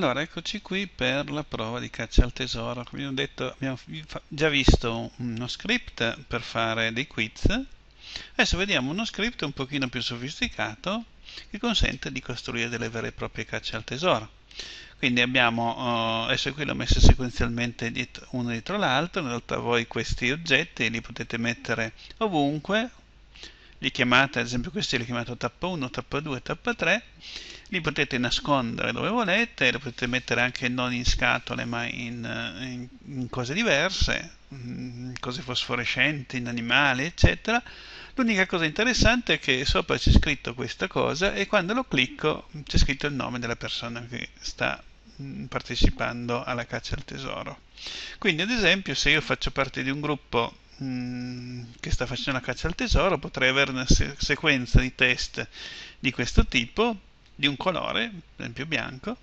Allora, eccoci qui per la prova di caccia al tesoro. Come abbiamo detto, abbiamo già visto uno script per fare dei quiz. Adesso vediamo uno script un pochino più sofisticato che consente di costruire delle vere e proprie cacce al tesoro. Quindi abbiamo, eh, adesso qui l'ho messo sequenzialmente dietro, uno dietro l'altro, in realtà voi questi oggetti li potete mettere ovunque, li chiamate, ad esempio questi li chiamato tappa 1, tappa 2, tappa 3, li potete nascondere dove volete, li potete mettere anche non in scatole ma in, eh, in, in cose diverse, in mm, cose fosforescenti, in animali, eccetera. L'unica cosa interessante è che sopra c'è scritto questa cosa e quando lo clicco c'è scritto il nome della persona che sta mm, partecipando alla caccia al tesoro. Quindi ad esempio se io faccio parte di un gruppo mm, che sta facendo la caccia al tesoro potrei avere una se sequenza di test di questo tipo di un colore, per esempio bianco,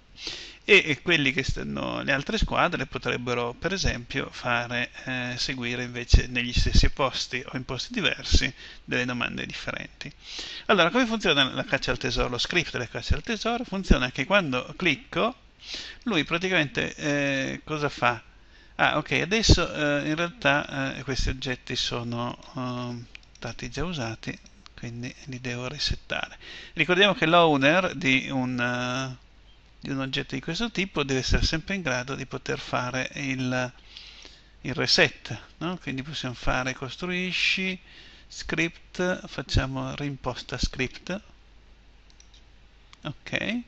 e quelli che stanno le altre squadre potrebbero per esempio fare eh, seguire invece negli stessi posti o in posti diversi delle domande differenti. Allora, come funziona la caccia al tesoro? Lo script della caccia al tesoro funziona che quando clicco lui praticamente eh, cosa fa? Ah, ok, adesso eh, in realtà eh, questi oggetti sono eh, stati già usati, quindi li devo resettare ricordiamo che l'owner di un, eh, di un oggetto di questo tipo deve essere sempre in grado di poter fare il, il reset no? quindi possiamo fare costruisci script facciamo rimposta script ok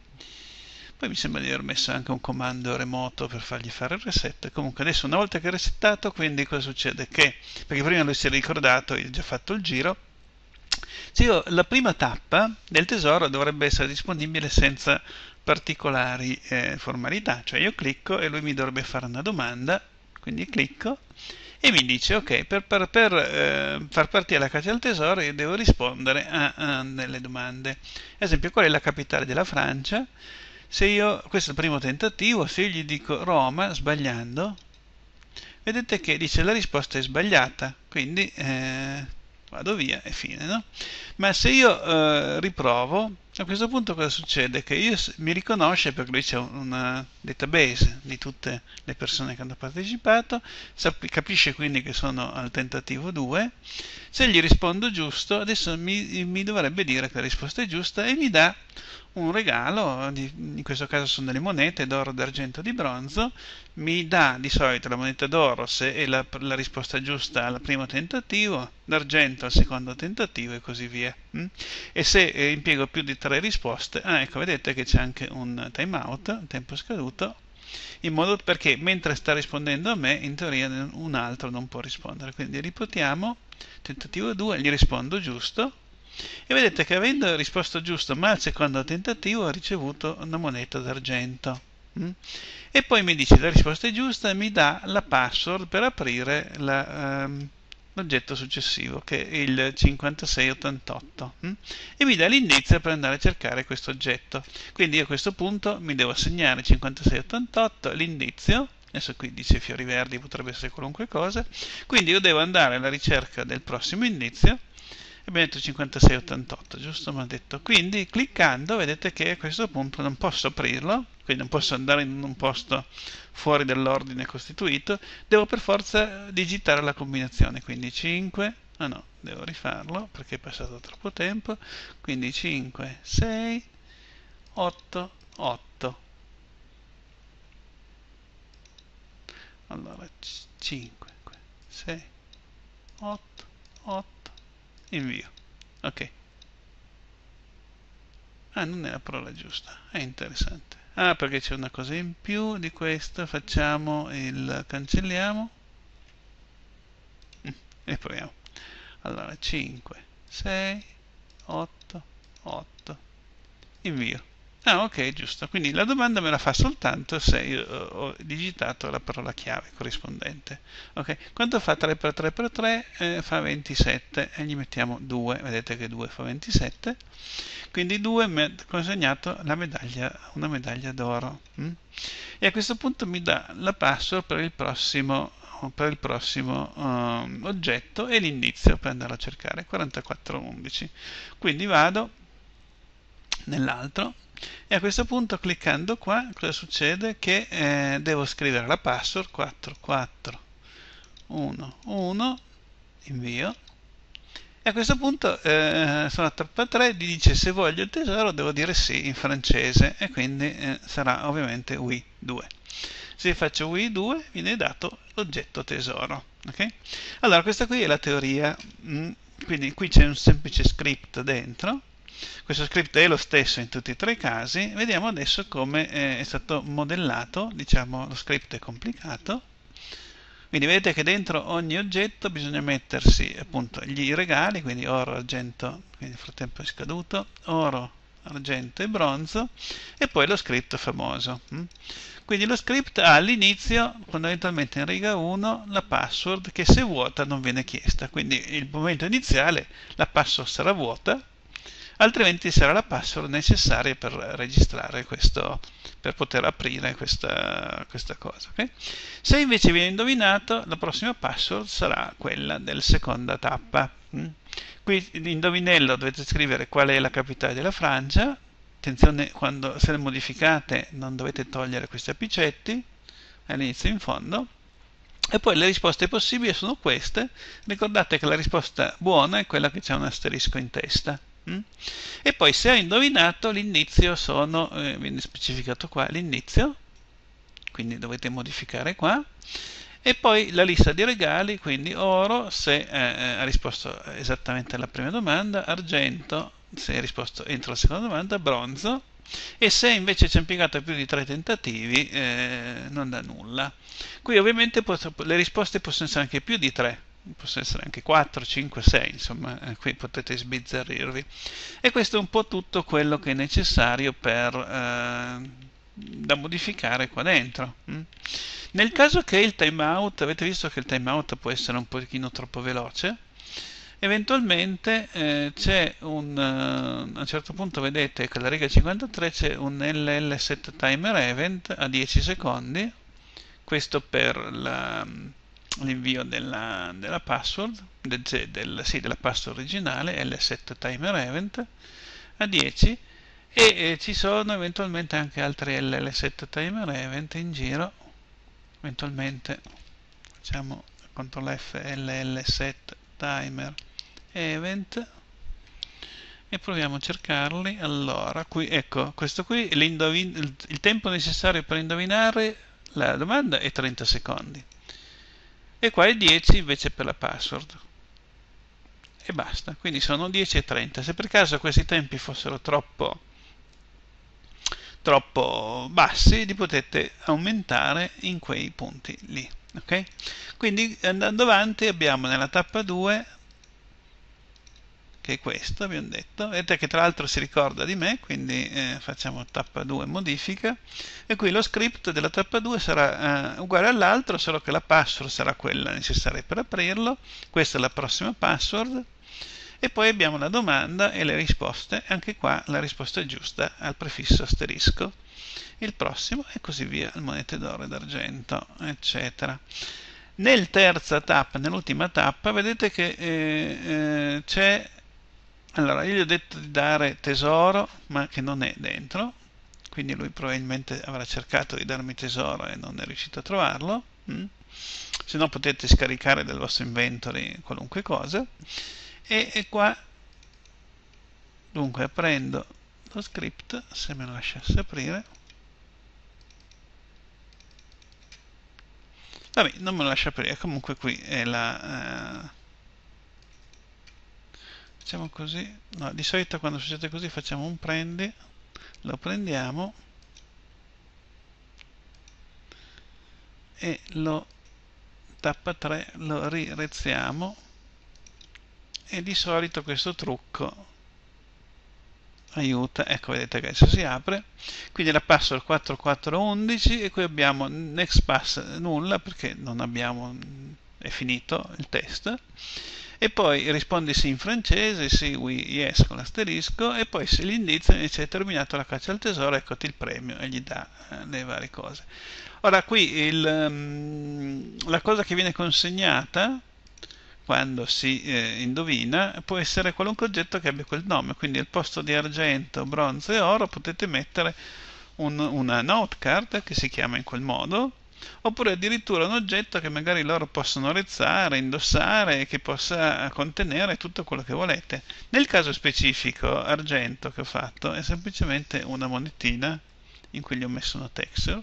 poi mi sembra di aver messo anche un comando remoto per fargli fare il reset comunque adesso una volta che è resettato quindi cosa succede? che perché prima lui si è ricordato e ha già fatto il giro cioè, la prima tappa del tesoro dovrebbe essere disponibile senza particolari eh, formalità, cioè io clicco e lui mi dovrebbe fare una domanda, quindi clicco e mi dice ok, per, per, per eh, far partire la caccia del tesoro io devo rispondere a, a, delle domande. Ad esempio, qual è la capitale della Francia? Se io, questo è il primo tentativo, se io gli dico Roma sbagliando, vedete che dice la risposta è sbagliata, quindi eh, vado via e fine, no? Ma se io eh, riprovo, a questo punto cosa succede? Che io, mi riconosce perché lì c'è un eh, database di tutte le persone che hanno partecipato, capisce quindi che sono al tentativo 2, se gli rispondo giusto, adesso mi, mi dovrebbe dire che la risposta è giusta e mi dà un regalo, in questo caso sono delle monete d'oro, d'argento, di bronzo, mi dà di solito la moneta d'oro se è la, la risposta giusta al primo tentativo, d'argento al secondo tentativo e così via. Mm? E se eh, impiego più di tre risposte, ah, ecco vedete che c'è anche un timeout, tempo scaduto, in modo perché mentre sta rispondendo a me, in teoria un altro non può rispondere. Quindi ripetiamo, tentativo 2, gli rispondo giusto, e vedete che avendo risposto giusto ma al secondo tentativo ha ricevuto una moneta d'argento mm? e poi mi dice la risposta è giusta e mi dà la password per aprire la, ehm, l'oggetto successivo che è il 5688 mm? e mi dà l'indizio per andare a cercare questo oggetto quindi a questo punto mi devo assegnare 5688 l'indizio adesso qui dice fiori verdi potrebbe essere qualunque cosa quindi io devo andare alla ricerca del prossimo indizio abbiamo detto 56,88, giusto? Mi ha detto. Quindi cliccando vedete che a questo punto non posso aprirlo, quindi non posso andare in un posto fuori dall'ordine costituito, devo per forza digitare la combinazione, quindi 5, ah oh no, devo rifarlo perché è passato troppo tempo, quindi 5, 6, 8, 8. Allora, 5, 6, 8, 8 invio ok ah non è la parola giusta è interessante ah perché c'è una cosa in più di questa facciamo il cancelliamo mm, e proviamo allora 5 6 8 8 invio Ah, ok, giusto. Quindi la domanda me la fa soltanto se io eh, ho digitato la parola chiave corrispondente. Ok, quanto fa 3x3x3? Eh, fa 27 e gli mettiamo 2, vedete che 2 fa 27. Quindi 2 mi ha consegnato la medaglia, una medaglia d'oro. Mm? E a questo punto mi dà la password per il prossimo, per il prossimo um, oggetto e l'indizio per andare a cercare, 4411. Quindi vado nell'altro e a questo punto cliccando qua cosa succede? che eh, devo scrivere la password 4411 invio e a questo punto eh, sono a tappa 3 gli dice se voglio il tesoro devo dire sì in francese e quindi eh, sarà ovviamente oui 2 se faccio oui 2 viene dato l'oggetto tesoro okay? allora questa qui è la teoria mm, quindi qui c'è un semplice script dentro questo script è lo stesso in tutti e tre i casi, vediamo adesso come eh, è stato modellato, diciamo lo script è complicato, quindi vedete che dentro ogni oggetto bisogna mettersi appunto gli regali, quindi oro, argento, quindi nel frattempo è scaduto, oro, argento e bronzo, e poi lo script famoso. Mm. Quindi lo script ha all'inizio, fondamentalmente in riga 1, la password che se vuota non viene chiesta, quindi il momento iniziale la password sarà vuota, altrimenti sarà la password necessaria per registrare questo, per poter aprire questa, questa cosa. Okay? Se invece viene indovinato, la prossima password sarà quella della seconda tappa. Mm? Qui l'indovinello dovete scrivere qual è la capitale della Francia, attenzione quando se le modificate non dovete togliere questi apicetti, all'inizio in fondo, e poi le risposte possibili sono queste, ricordate che la risposta buona è quella che c'è un asterisco in testa. Mm? E poi se ho indovinato l'inizio sono, eh, viene specificato qua l'inizio, quindi dovete modificare qua, e poi la lista di regali, quindi oro se eh, eh, ha risposto esattamente alla prima domanda, argento se ha risposto entro la seconda domanda, bronzo, e se invece ci ha impiegato più di tre tentativi eh, non dà nulla. Qui ovviamente le risposte possono essere anche più di tre, possono essere anche 4, 5, 6, insomma, eh, qui potete sbizzarrirvi. E questo è un po' tutto quello che è necessario per, eh, da modificare qua dentro. Mm. Nel caso che il timeout, avete visto che il timeout può essere un pochino troppo veloce, eventualmente eh, c'è un, eh, a un certo punto vedete che la riga 53 c'è un LL set timer event a 10 secondi, questo per la l'invio della, della, password, del, del, sì, della password originale, lsettimerevent a 10 e eh, ci sono eventualmente anche altri lsettimerevent in giro, eventualmente facciamo CTRL F ll e proviamo a cercarli. Allora, qui, ecco, questo qui, il tempo necessario per indovinare la domanda è 30 secondi e qua è 10 invece per la password e basta quindi sono 10 e 30 se per caso questi tempi fossero troppo troppo bassi li potete aumentare in quei punti lì ok quindi andando avanti abbiamo nella tappa 2 che è questo, abbiamo detto, vedete che tra l'altro si ricorda di me, quindi eh, facciamo tappa 2 modifica, e qui lo script della tappa 2 sarà eh, uguale all'altro, solo che la password sarà quella necessaria per aprirlo, questa è la prossima password, e poi abbiamo la domanda e le risposte, anche qua la risposta è giusta al prefisso asterisco, il prossimo e così via, il monete d'oro e d'argento, eccetera. Nel terza tappa, nell'ultima tappa, vedete che eh, eh c'è allora io gli ho detto di dare tesoro ma che non è dentro quindi lui probabilmente avrà cercato di darmi tesoro e non è riuscito a trovarlo mm? se no potete scaricare dal vostro inventory qualunque cosa e, e qua dunque aprendo lo script se me lo lasciasse aprire vabbè non me lo lascia aprire comunque qui è la eh, facciamo così no, di solito quando succede così facciamo un prendi lo prendiamo e lo tappa 3 lo rirezziamo e di solito questo trucco aiuta, ecco vedete che adesso si apre quindi la password 4411 e qui abbiamo next pass nulla perché non abbiamo è finito il test e poi rispondi sì in francese, sì, oui, yes con l'asterisco e poi se l'indizio invece è terminata la caccia al tesoro, eccoti il premio e gli dà eh, le varie cose. Ora qui il, mm, la cosa che viene consegnata quando si eh, indovina può essere qualunque oggetto che abbia quel nome, quindi al posto di argento, bronzo e oro potete mettere un, una note card che si chiama in quel modo oppure addirittura un oggetto che magari loro possono rezzare, indossare e che possa contenere tutto quello che volete. Nel caso specifico argento che ho fatto è semplicemente una monetina in cui gli ho messo una texture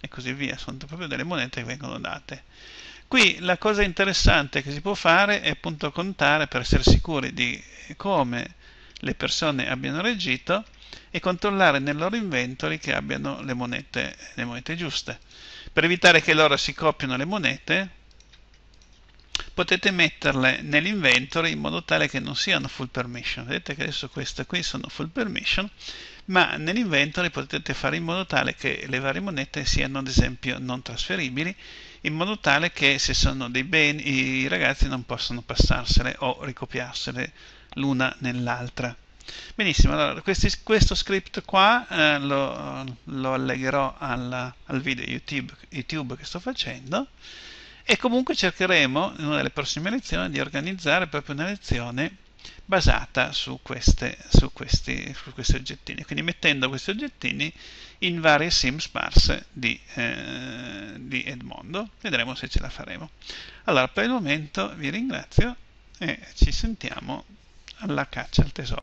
e così via, sono proprio delle monete che vengono date. Qui la cosa interessante che si può fare è appunto contare per essere sicuri di come le persone abbiano reagito e controllare nel loro inventory che abbiano le monete, le monete giuste. Per evitare che loro si copiano le monete, potete metterle nell'inventory in modo tale che non siano full permission. Vedete che adesso queste qui sono full permission, ma nell'inventory potete fare in modo tale che le varie monete siano ad esempio non trasferibili, in modo tale che se sono dei beni i ragazzi non possono passarsele o ricopiarsele l'una nell'altra. Benissimo, allora questi, questo script qua eh, lo, lo, allegherò alla, al video YouTube, YouTube che sto facendo e comunque cercheremo in una delle prossime lezioni di organizzare proprio una lezione basata su, queste, su, questi, su, questi, oggettini, quindi mettendo questi oggettini in varie sim sparse di, eh, di, Edmondo. Vedremo se ce la faremo. Allora, per il momento vi ringrazio e ci sentiamo alla caccia al tesoro.